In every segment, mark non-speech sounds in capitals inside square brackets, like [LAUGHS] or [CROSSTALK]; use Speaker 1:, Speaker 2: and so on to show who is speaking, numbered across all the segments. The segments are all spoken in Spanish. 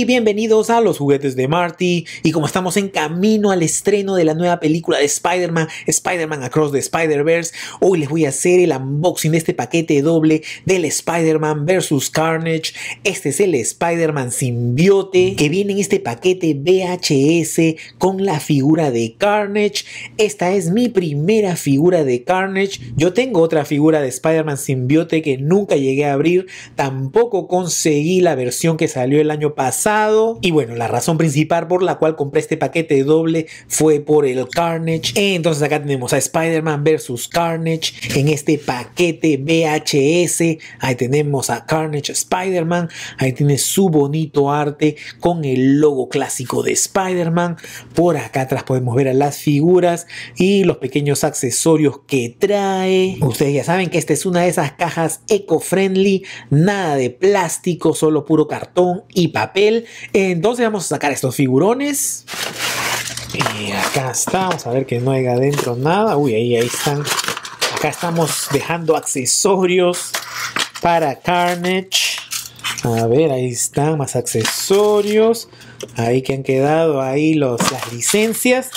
Speaker 1: y bienvenidos a Los juguetes de Marty. Y como estamos en camino al estreno de la nueva película de Spider-Man, Spider-Man Across the Spider-Verse, hoy les voy a hacer el unboxing de este paquete doble del Spider-Man vs. Carnage. Este es el Spider-Man simbiote que viene en este paquete VHS con la figura de Carnage. Esta es mi primera figura de Carnage. Yo tengo otra figura de Spider-Man simbiote que nunca llegué a abrir. Tampoco conseguí la versión que salió el año pasado y bueno, la razón principal por la cual compré este paquete doble fue por el Carnage. Entonces acá tenemos a Spider-Man vs. Carnage en este paquete VHS. Ahí tenemos a Carnage Spider-Man. Ahí tiene su bonito arte con el logo clásico de Spider-Man. Por acá atrás podemos ver a las figuras y los pequeños accesorios que trae. Ustedes ya saben que esta es una de esas cajas eco-friendly. Nada de plástico, solo puro cartón y papel. Eh, entonces vamos a sacar estos figurones. Y acá está, vamos a ver que no hay adentro nada. Uy, ahí, están. Acá estamos dejando accesorios para Carnage. A ver, ahí están más accesorios. Ahí que han quedado ahí los, las licencias.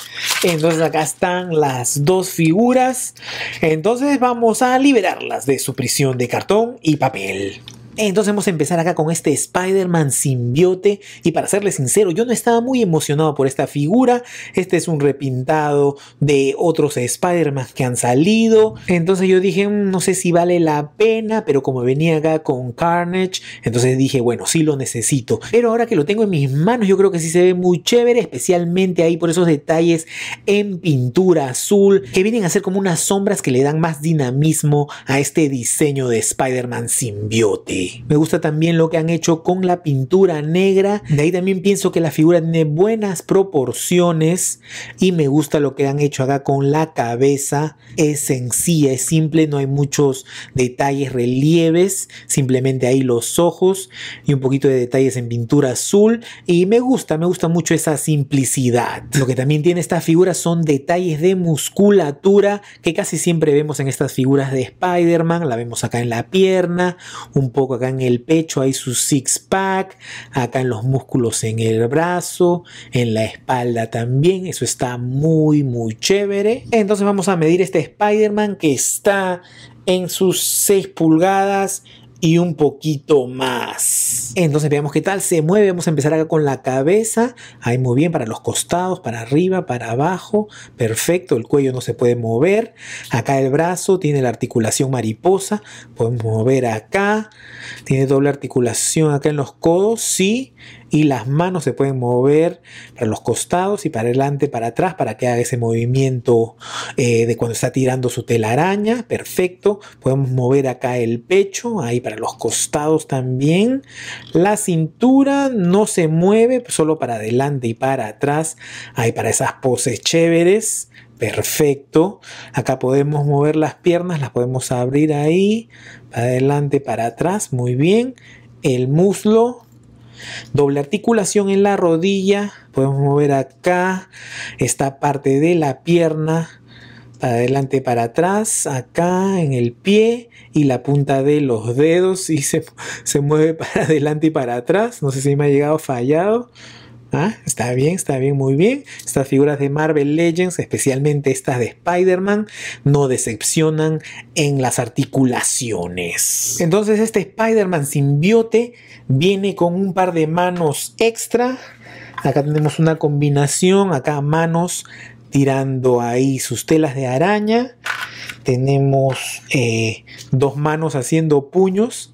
Speaker 1: Entonces acá están las dos figuras. Entonces vamos a liberarlas de su prisión de cartón y papel. Entonces vamos a empezar acá con este Spider-Man simbiote y para serles sincero, yo no estaba muy emocionado por esta figura. Este es un repintado de otros Spider-Man que han salido. Entonces yo dije, mm, no sé si vale la pena, pero como venía acá con Carnage, entonces dije, bueno, sí lo necesito. Pero ahora que lo tengo en mis manos, yo creo que sí se ve muy chévere, especialmente ahí por esos detalles en pintura azul que vienen a ser como unas sombras que le dan más dinamismo a este diseño de Spider-Man simbiote. Me gusta también lo que han hecho con la pintura negra. De ahí también pienso que la figura tiene buenas proporciones y me gusta lo que han hecho acá con la cabeza. Es sencilla, es simple, no hay muchos detalles, relieves, simplemente ahí los ojos y un poquito de detalles en pintura azul. Y me gusta, me gusta mucho esa simplicidad. Lo que también tiene esta figura son detalles de musculatura que casi siempre vemos en estas figuras de Spider-Man. La vemos acá en la pierna, un poco acá en el pecho, hay su six-pack, acá en los músculos en el brazo, en la espalda también, eso está muy, muy chévere. Entonces vamos a medir este Spider-Man que está en sus 6 pulgadas y un poquito más. Entonces veamos qué tal se mueve. Vamos a empezar acá con la cabeza. Ahí muy bien, para los costados, para arriba, para abajo. Perfecto, el cuello no se puede mover. Acá el brazo tiene la articulación mariposa. Podemos mover acá. Tiene doble articulación acá en los codos. Sí y las manos se pueden mover para los costados y para adelante, para atrás, para que haga ese movimiento eh, de cuando está tirando su telaraña. Perfecto. Podemos mover acá el pecho, ahí para los costados también. La cintura no se mueve, solo para adelante y para atrás. Ahí para esas poses chéveres. Perfecto. Acá podemos mover las piernas, las podemos abrir ahí, para adelante, para atrás. Muy bien. El muslo Doble articulación en la rodilla. Podemos mover acá, esta parte de la pierna, para adelante, para atrás, acá en el pie y la punta de los dedos y se, [LAUGHS] se mueve para adelante y para atrás. No sé si me ha llegado fallado. Ah, está bien, está bien, muy bien. Estas figuras de Marvel Legends, especialmente estas de Spider-Man, no decepcionan en las articulaciones. Entonces este Spider-Man simbiote viene con un par de manos extra. Acá tenemos una combinación, acá manos tirando ahí sus telas de araña. Tenemos eh, dos manos haciendo puños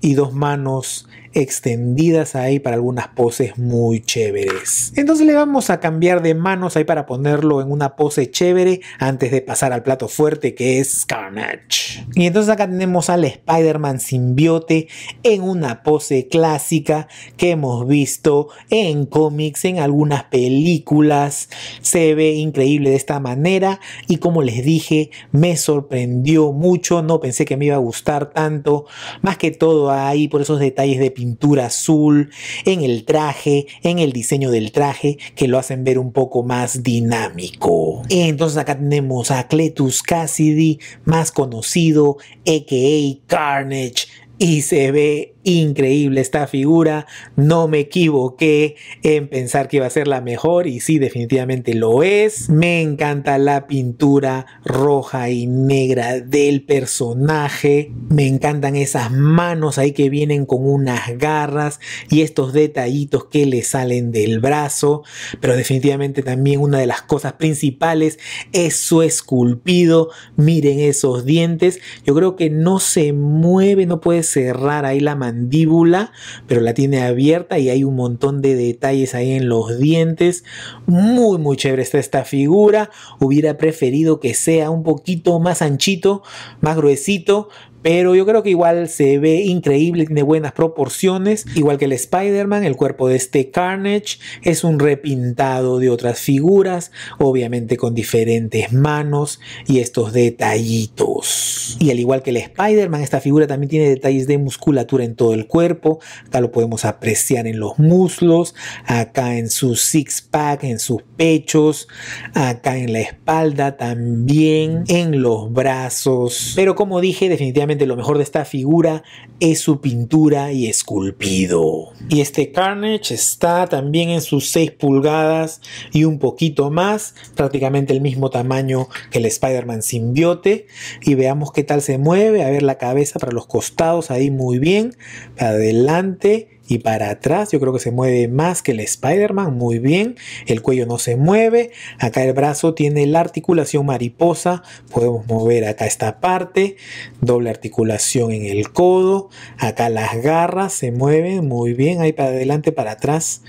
Speaker 1: y dos manos extendidas ahí para algunas poses muy chéveres. Entonces le vamos a cambiar de manos ahí para ponerlo en una pose chévere antes de pasar al plato fuerte que es Carnage. Y entonces acá tenemos al Spider-Man simbiote en una pose clásica que hemos visto en cómics, en algunas películas. Se ve increíble de esta manera y como les dije, me sorprendió mucho, no pensé que me iba a gustar tanto, más que todo ahí por esos detalles de pintura pintura azul, en el traje, en el diseño del traje, que lo hacen ver un poco más dinámico. Entonces acá tenemos a Cletus Cassidy, más conocido, a.k.a. Carnage, y se ve increíble esta figura. No me equivoqué en pensar que iba a ser la mejor y sí, definitivamente lo es. Me encanta la pintura roja y negra del personaje. Me encantan esas manos ahí que vienen con unas garras y estos detallitos que le salen del brazo. Pero definitivamente también una de las cosas principales es su esculpido. Miren esos dientes. Yo creo que no se mueve, no puede cerrar ahí la manera mandíbula, pero la tiene abierta y hay un montón de detalles ahí en los dientes. Muy, muy chévere está esta figura. Hubiera preferido que sea un poquito más anchito, más gruesito, pero yo creo que igual se ve increíble, tiene buenas proporciones. Igual que el Spider-Man, el cuerpo de este Carnage es un repintado de otras figuras, obviamente con diferentes manos y estos detallitos. Y al igual que el Spider-Man, esta figura también tiene detalles de musculatura en todo el cuerpo. Acá lo podemos apreciar en los muslos, acá en su six-pack, en sus pechos, acá en la espalda también, en los brazos. Pero como dije, definitivamente lo mejor de esta figura es su pintura y esculpido. Y este Carnage está también en sus 6 pulgadas y un poquito más, prácticamente el mismo tamaño que el Spider-Man simbiote. Y veamos qué tal se mueve, a ver la cabeza para los costados, ahí muy bien, para adelante y para atrás. Yo creo que se mueve más que el Spider-Man. Muy bien. El cuello no se mueve. Acá el brazo tiene la articulación mariposa. Podemos mover acá esta parte. Doble articulación en el codo. Acá las garras se mueven muy bien. Ahí para adelante, para atrás.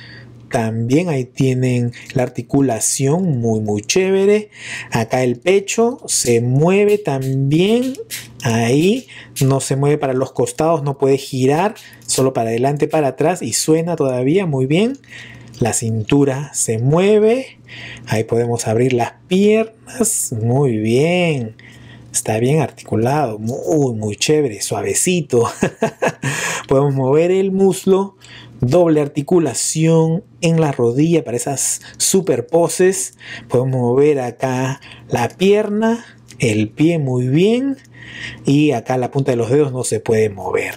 Speaker 1: También ahí tienen la articulación muy muy chévere. Acá el pecho se mueve también. Ahí no se mueve para los costados, no puede girar, solo para adelante, para atrás y suena todavía muy bien. La cintura se mueve. Ahí podemos abrir las piernas. Muy bien. Está bien articulado, muy, muy chévere, suavecito. [LAUGHS] podemos mover el muslo doble articulación en la rodilla para esas super poses. Podemos mover acá la pierna, el pie muy bien y acá la punta de los dedos no se puede mover.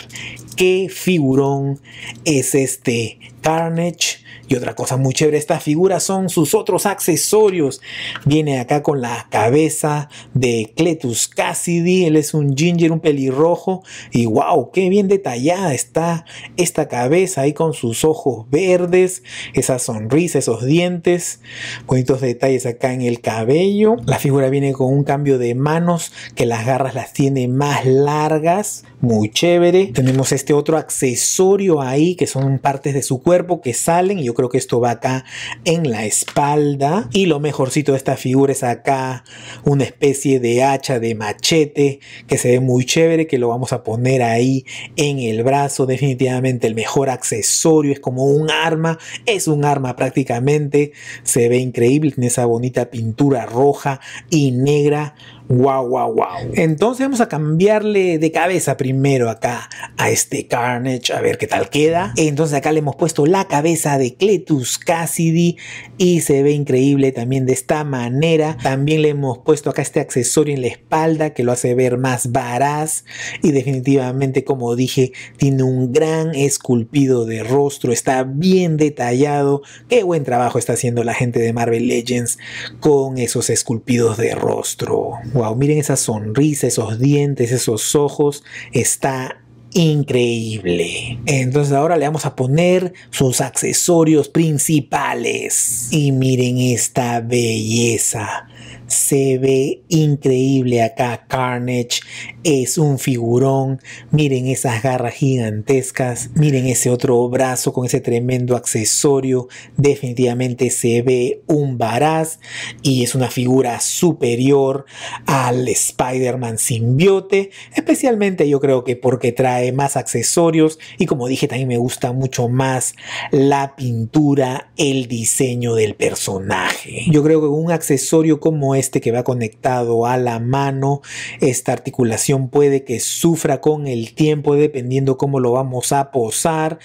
Speaker 1: Qué figurón es este Carnage y otra cosa muy chévere, esta figura son sus otros accesorios. Viene acá con la cabeza de Cletus Cassidy. Él es un ginger, un pelirrojo. Y wow, qué bien detallada está esta cabeza ahí con sus ojos verdes, esa sonrisa, esos dientes. Bonitos detalles acá en el cabello. La figura viene con un cambio de manos que las garras las tiene más largas. Muy chévere. Tenemos este otro accesorio ahí que son partes de su cuerpo que salen. Y creo que esto va acá en la espalda. Y lo mejorcito de esta figura es acá una especie de hacha de machete que se ve muy chévere, que lo vamos a poner ahí en el brazo. Definitivamente el mejor accesorio, es como un arma, es un arma prácticamente. Se ve increíble, en esa bonita pintura roja y negra Wow, wow, wow. Entonces vamos a cambiarle de cabeza primero acá a este Carnage, a ver qué tal queda. Entonces acá le hemos puesto la cabeza de Cletus Cassidy y se ve increíble también de esta manera. También le hemos puesto acá este accesorio en la espalda que lo hace ver más varaz y definitivamente como dije tiene un gran esculpido de rostro, está bien detallado. Qué buen trabajo está haciendo la gente de Marvel Legends con esos esculpidos de rostro. Wow, miren esa sonrisa, esos dientes, esos ojos. Está increíble. Entonces ahora le vamos a poner sus accesorios principales. Y miren esta belleza. Se ve increíble acá. Carnage es un figurón. Miren esas garras gigantescas. Miren ese otro brazo con ese tremendo accesorio. Definitivamente se ve un varaz y es una figura superior al Spider-Man simbiote. Especialmente yo creo que porque trae más accesorios y como dije también me gusta mucho más la pintura, el diseño del personaje. Yo creo que un accesorio como este que va conectado a la mano. Esta articulación puede que sufra con el tiempo dependiendo cómo lo vamos a posar.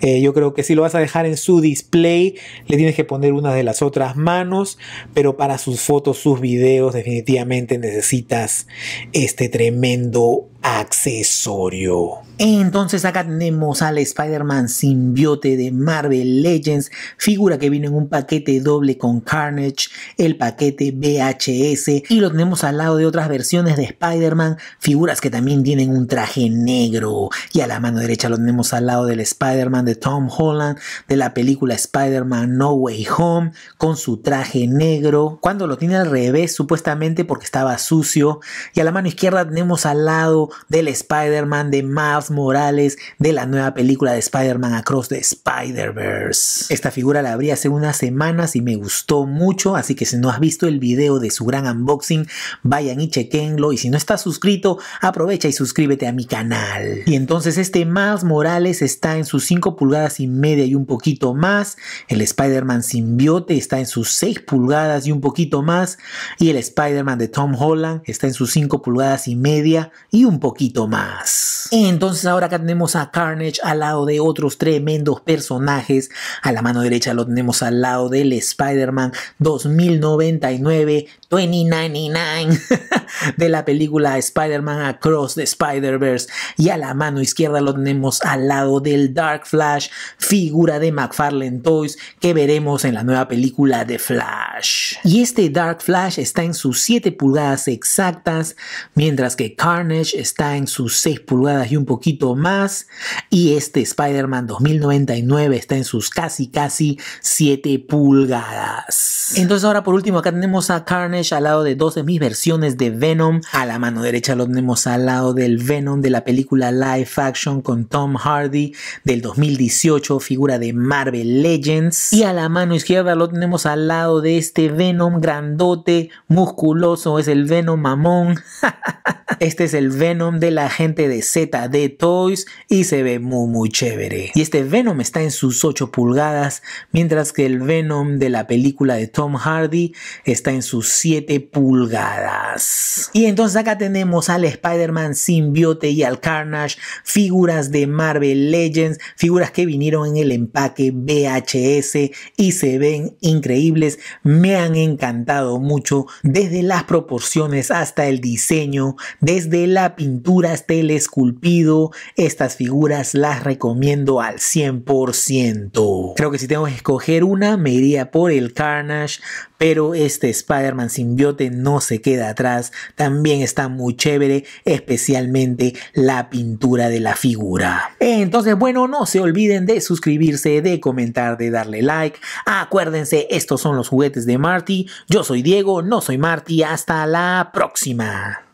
Speaker 1: Eh, yo creo que si lo vas a dejar en su display, le tienes que poner una de las otras manos, pero para sus fotos, sus videos, definitivamente necesitas este tremendo accesorio. Entonces acá tenemos al Spider-Man simbiote de Marvel Legends, figura que viene en un paquete doble con Carnage, el paquete VHS y lo tenemos al lado de otras versiones de Spider-Man, figuras que también tienen un traje negro y a la mano derecha lo tenemos al lado del Spider-Man de Tom Holland de la película Spider-Man No Way Home con su traje negro, cuando lo tiene al revés supuestamente porque estaba sucio y a la mano izquierda tenemos al lado del Spider-Man de Marvel Morales de la nueva película de Spider-Man Across the Spider-Verse. Esta figura la abrí hace unas semanas y me gustó mucho, así que si no has visto el video de su gran unboxing, vayan y chequenlo y si no estás suscrito, aprovecha y suscríbete a mi canal. Y entonces este Miles Morales está en sus 5 pulgadas y media y un poquito más, el Spider-Man simbiote está en sus 6 pulgadas y un poquito más y el Spider-Man de Tom Holland está en sus 5 pulgadas y media y un poquito más. Entonces entonces ahora acá tenemos a Carnage al lado de otros tremendos personajes. A la mano derecha lo tenemos al lado del Spider-Man 2099, 2099 [LAUGHS] de la película Spider-Man Across the Spider-Verse. Y a la mano izquierda lo tenemos al lado del Dark Flash, figura de McFarlane Toys que veremos en la nueva película de Flash. Y este Dark Flash está en sus 7 pulgadas exactas, mientras que Carnage está en sus 6 pulgadas y un poquito poquito más y este Spider-Man 2099 está en sus casi casi 7 pulgadas. Entonces ahora por último acá tenemos a Carnage al lado de dos de mis versiones de Venom. A la mano derecha lo tenemos al lado del Venom de la película live action con Tom Hardy del 2018, figura de Marvel Legends. Y a la mano izquierda lo tenemos al lado de este Venom grandote, musculoso, es el Venom mamón. [LAUGHS] Este es el Venom de la gente de ZD Toys y se ve muy muy chévere. Y este Venom está en sus 8 pulgadas, mientras que el Venom de la película de Tom Hardy está en sus 7 pulgadas. Y entonces acá tenemos al Spider-Man simbiote y al Carnage, figuras de Marvel Legends, figuras que vinieron en el empaque VHS y se ven increíbles. Me han encantado mucho desde las proporciones hasta el diseño de la pintura hasta este el esculpido, estas figuras las recomiendo al 100%. Creo que si tengo que escoger una, me iría por el Carnage, pero este Spider-Man simbiote no se queda atrás, también está muy chévere, especialmente la pintura de la figura. Entonces, bueno, no se olviden de suscribirse, de comentar, de darle like. Acuérdense, estos son los juguetes de Marty. Yo soy Diego, no soy Marty. Hasta la próxima.